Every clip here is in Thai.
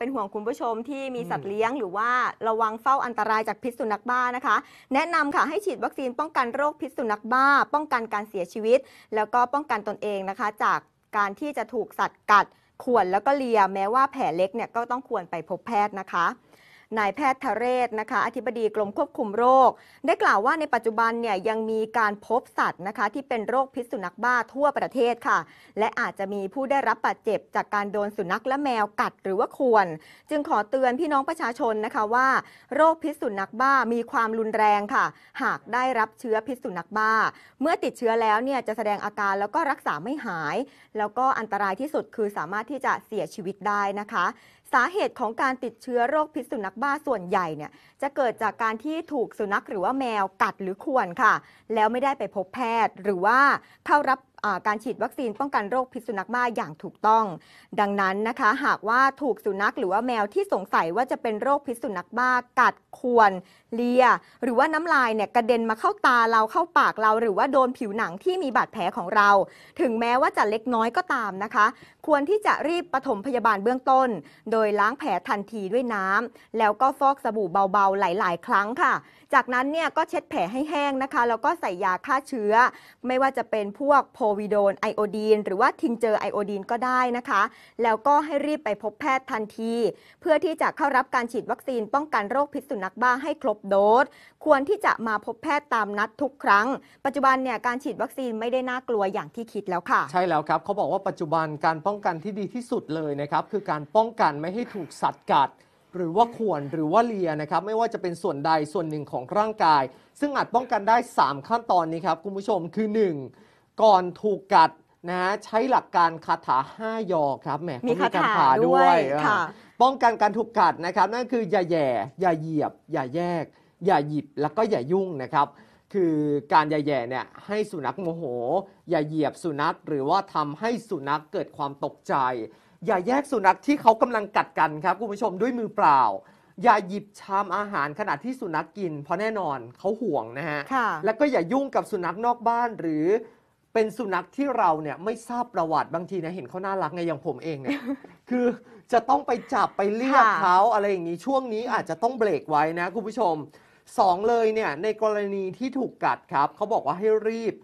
เป็นห่วงคุณผู้ชมที่มีสัตว์เลี้ยงหรือว่าระวังเฝ้าอันตรายจากพิษสุนัขบ้านะคะ แนะนำค่ะให้ฉีดวัคซีนป้องกันโรคพิษสุนัขบ้า ป้องกันการเสียชีวิต แล้วก็ป้องกันตนเองนะคะ จากการที่จะถูกสัตว์กัดข่วนแล้วก็เลียแม้ว่าแผลเล็กเนี่ยก็ต้องควรไปพบแพทย์นะคะนายแพทย์ทะเรศนะคะ อธิบดีกรมควบคุมโรค ได้กล่าวว่าในปัจจุบันเนี่ยยังมีการพบสัตว์นะคะ ที่เป็นโรคพิษสุนัขบ้าทั่วประเทศค่ะ และอาจจะมีผู้ได้รับบาดเจ็บจากการโดนสุนัขและแมวกัดหรือว่าข่วนจึงขอเตือนพี่น้องประชาชนนะคะว่า โรคพิษสุนัขบ้ามีความรุนแรงค่ะ หากได้รับเชื้อพิษสุนัขบ้า เมื่อติดเชื้อแล้วเนี่ยจะแสดงอาการแล้วก็รักษาไม่หายแล้วก็อันตรายที่สุดคือสามารถที่จะเสียชีวิตได้นะคะสาเหตุของการติดเชื้อโรคพิษสุนัขบ้าส่วนใหญ่เนี่ยจะเกิดจากการที่ถูกสุนัขหรือว่าแมวกัดหรือข่วนค่ะ แล้วไม่ได้ไปพบแพทย์หรือว่าเข้ารับการฉีดวัคซีนป้องกันโรคพิษสุนัขบ้าอย่างถูกต้อง ดังนั้นนะคะ หากว่าถูกสุนัขหรือว่าแมวที่สงสัยว่าจะเป็นโรคพิษสุนัขบ้ากัดควรเลีย หรือว่าน้ำลายเนี่ยกระเด็นมาเข้าตาเราเข้าปากเราหรือว่าโดนผิวหนังที่มีบาดแผลของเรา ถึงแม้ว่าจะเล็กน้อยก็ตามนะคะ ควรที่จะรีบปฐมพยาบาลเบื้องต้น โดยล้างแผลทันทีด้วยน้ำแล้วก็ฟอกสบู่เบาๆหลาย ๆ ครั้งค่ะจากนั้นเนี่ยก็เช็ดแผลให้แห้งนะคะ แล้วก็ใส่ยาฆ่าเชื้อ ไม่ว่าจะเป็นพวกโพวิโดนไอโอดีนหรือว่าทินเจอไอโอดีนก็ได้นะคะ แล้วก็ให้รีบไปพบแพทย์ทันที เพื่อที่จะเข้ารับการฉีดวัคซีน ป้องกันโรคพิษสุนัขบ้าให้ครบโดสควรที่จะมาพบแพทย์ตามนัดทุกครั้ง ปัจจุบันเนี่ย การฉีดวัคซีนไม่ได้น่ากลัวอย่างที่คิดแล้วค่ะ ใช่แล้วครับเขาบอกว่าปัจจุบันการป้องกันที่ดีที่สุดเลยนะครับคือการป้องกันไม่ให้ถูกสัตว์กัดหรือว่าข่วนหรือว่าเลียนะครับ ไม่ว่าจะเป็นส่วนใดส่วนหนึ่งของร่างกาย ซึ่งอาจป้องกันได้ 3 ขั้นตอนนี้ครับ คุณผู้ชมคือ1ก่อนถูกกัดนะใช้หลักการคาถา 5 ยอครับแหมมีคาถาด้วยป้องกันการถูกกัดนะครับนั่นคืออย่าแย่ อย่าเหยียบ อย่าแยกอย่าหยิบแล้วก็อย่ายุ่งนะครับ คือการอย่าแย่เนี่ยให้สุนัขโมโหอย่าเหยียบสุนัข หรือว่าทำให้สุนัขเกิดความตกใจอย่าแยกสุนัขที่เขากำลังกัดกันครับคุณผู้ชมด้วยมือเปล่า อย่าหยิบชามอาหารขณะที่สุนัขกกิน เพราะแน่นอนเขาห่วงนะฮะค่ะแล้วก็อย่ายุ่งกับสุนัขนอกบ้านหรือเป็นสุนัขที่เราเนี่ยไม่ทราบประวัติบางทีนะเห็นเขาน่ารักไงอย่างผมเองเนี่ยคือจะต้องไปจับไปเลียกเขาอะไรอย่างนี้ช่วงนี้อาจจะต้องเบรกไว้นะคุณผู้ชมสองเลยเนี่ยในกรณีที่ถูกกัดครับเขาบอกว่าให้รีบ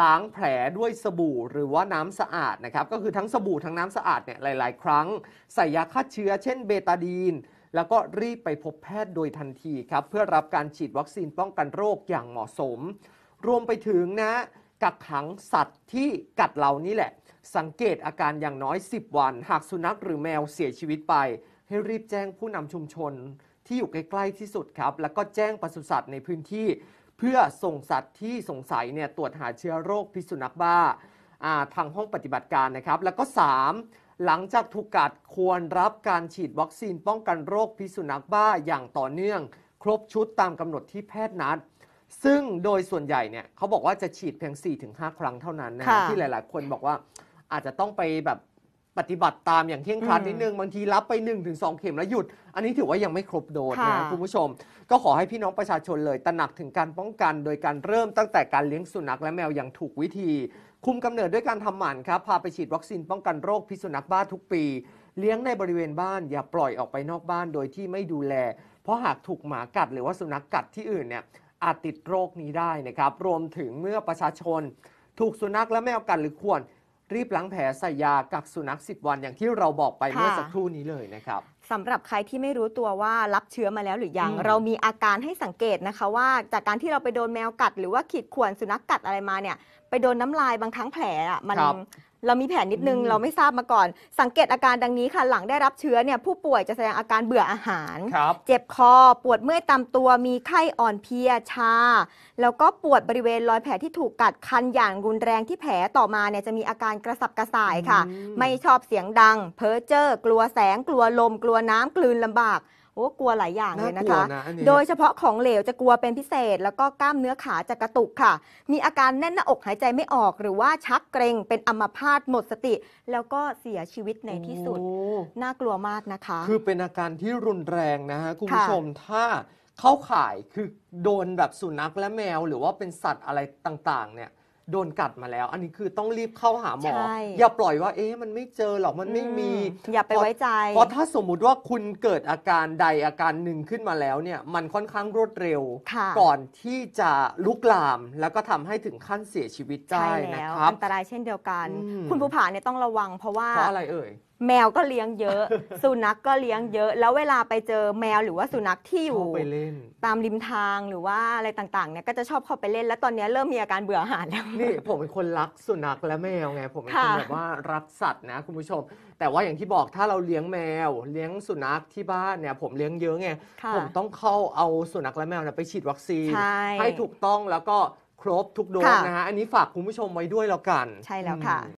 ล้างแผลด้วยสบู่หรือว่าน้ำสะอาดนะครับ ก็คือทั้งสบู่ทั้งน้ำสะอาดเนี่ยหลายๆ ครั้ง ใส่ยาฆ่าเชื้อเช่นเบตาดีน แล้วก็รีบไปพบแพทย์โดยทันทีครับ เพื่อรับการฉีดวัคซีนป้องกันโรคอย่างเหมาะสม รวมไปถึงนะ กักขังสัตว์ที่กัดเรานี่แหละ สังเกตอาการอย่างน้อย 10 วัน หากสุนัขหรือแมวเสียชีวิตไป ให้รีบแจ้งผู้นำชุมชนที่อยู่ใกล้ ๆ ที่สุดครับแล้วก็แจ้งปศุสัตว์ในพื้นที่เพื่อส่งสัตว์ที่สงสัยเนี่ยตรวจหาเชื้อโรคพิษสุนัขบ้าทางห้องปฏิบัติการนะครับ แล้วก็3หลังจากถูกกัดควรรับการฉีดวัคซีนป้องกันโรคพิษสุนัขบ้าอย่างต่อเนื่องครบชุดตามกำหนดที่แพทย์นัด ซึ่งโดยส่วนใหญ่เนี่ยเขาบอกว่าจะฉีดเพียง4-5 ครั้งเท่านั้นนะที่หลายๆคนบอกว่าอาจจะต้องไปแบบปฏิบัติตามอย่างเคร่งครัดนิดนึง บางทีรับไป 1-2 เข็มแล้วหยุด อันนี้ถือว่ายังไม่ครบโดสนะคคุณผู้ชม ก็ขอให้พี่น้องประชาชนเลยตระหนักถึงการป้องกัน โดยการเริ่มตั้งแต่การเลี้ยงสุนัขและแมวอย่างถูกวิธี คุมกำเนิดด้วยการทำหมันครับ พาไปฉีดวัคซีนป้องกันโรคพิษสุนัขบ้าทุกปี เลี้ยงในบริเวณบ้านอย่าปล่อยออกไปนอกบ้านโดยที่ไม่ดูแล เพราะหากถูกหมากัด หรือว่าสุนัขกัดที่อื่นเนี่ยอาจติดโรคนี้ได้นะครับรวมถึงเมื่อประชาชนถูกสุนัขและแมวกัดหรือข่วนรีบล้างแผลใส่ยากักสุนัข 10 วันอย่างที่เราบอกไปเมื่อสักครู่นี้เลยนะครับสำหรับใครที่ไม่รู้ตัวว่ารับเชื้อมาแล้วหรือยังเรามีอาการให้สังเกตนะคะว่าจากการที่เราไปโดนแมวกัดหรือว่าขีดข่วนสุนัขกัดอะไรมาเนี่ยไปโดนน้ำลายบางครั้งแผลอ่ะมันเรามีแผนนิดนึงเราไม่ทราบมาก่อน สังเกตอาการดังนี้ค่ะหลังได้รับเชื้อเนี่ย ผู้ป่วยจะแสดงอาการเบื่ออาหารรเจ็บคอปวดเมื่อยตามตัวมีไข้อ่อนเพลียชาแล้วก็ปวดบริเวณรอยแผลที่ถูกกัดคันอย่าง รุนแรงที่แผลต่อมาเนี่ยจะมีอาการกระสับกระส่ายค่ะ ไม่ชอบเสียงดัง เพ้อเจ้อกลัวแสงกลัวลม กลัวน้ำกลืนลำบากโอ้ กลัวหลายอย่างเลยนะคะ โดยเฉพาะของเหลวจะกลัวเป็นพิเศษ แล้วก็กล้ามเนื้อขาจะกระตุกค่ะ มีอาการแน่นหน้าอกหายใจไม่ออกหรือว่าชักเกรงเป็นอัมพาตหมดสติ แล้วก็เสียชีวิตในที่สุด น่ากลัวมากนะคะ คือเป็นอาการที่รุนแรงนะฮะคุณผู้ชม ถ้าเข้าข่ายคือโดนแบบสุนัขและแมว หรือว่าเป็นสัตว์อะไรต่างๆ เนี่ยโดนกัดมาแล้ว อันนี้คือต้องรีบเข้าหาหมอ อย่าปล่อยว่าเอ๊ะมันไม่เจอหรอกมันไม่มีอย่าไปไว้ใจ เพราะถ้าสมมุติว่าคุณเกิดอาการใดอาการหนึ่งขึ้นมาแล้วเนี่ยมันค่อนข้างรวดเร็วก่อนที่จะลุกลาม แล้วก็ทำให้ถึงขั้นเสียชีวิตได้นะครับอันตรายเช่นเดียวกัน คุณภูผาเนี่ยต้องระวัง เพราะว่าเพราะอะไรเอ่ยแมวก็เลี้ยงเยอะ สุนัขก็เลี้ยงเยอะ แล้วเวลาไปเจอแมวหรือว่าสุนัขที่อยู่ไปเล่นตามริมทางหรือว่าอะไรต่างๆเนี่ยก็จะชอบเข้าไปเล่นแล้วตอนนี้เริ่มมีอาการเบื่ออาหารแล้วนี่ผมเป็นคนรักสุนัขและแมวไงผมเป็นคนแบบว่ารักสัตว์นะคุณผู้ชม แต่ว่าอย่างที่บอกถ้าเราเลี้ยงแมว เลี้ยงสุนัขที่บ้านเนี่ยผมเลี้ยงเยอะไงะผมต้องเข้าเอาสุนัขและแมวนะไปฉีดวัคซีนให้ถูกต้องแล้วก็ครบทุกโดสนะฮะอันนี้ฝากคุณผู้ชมไว้ด้วยแล้วกัน ใช่แล้วค่ะ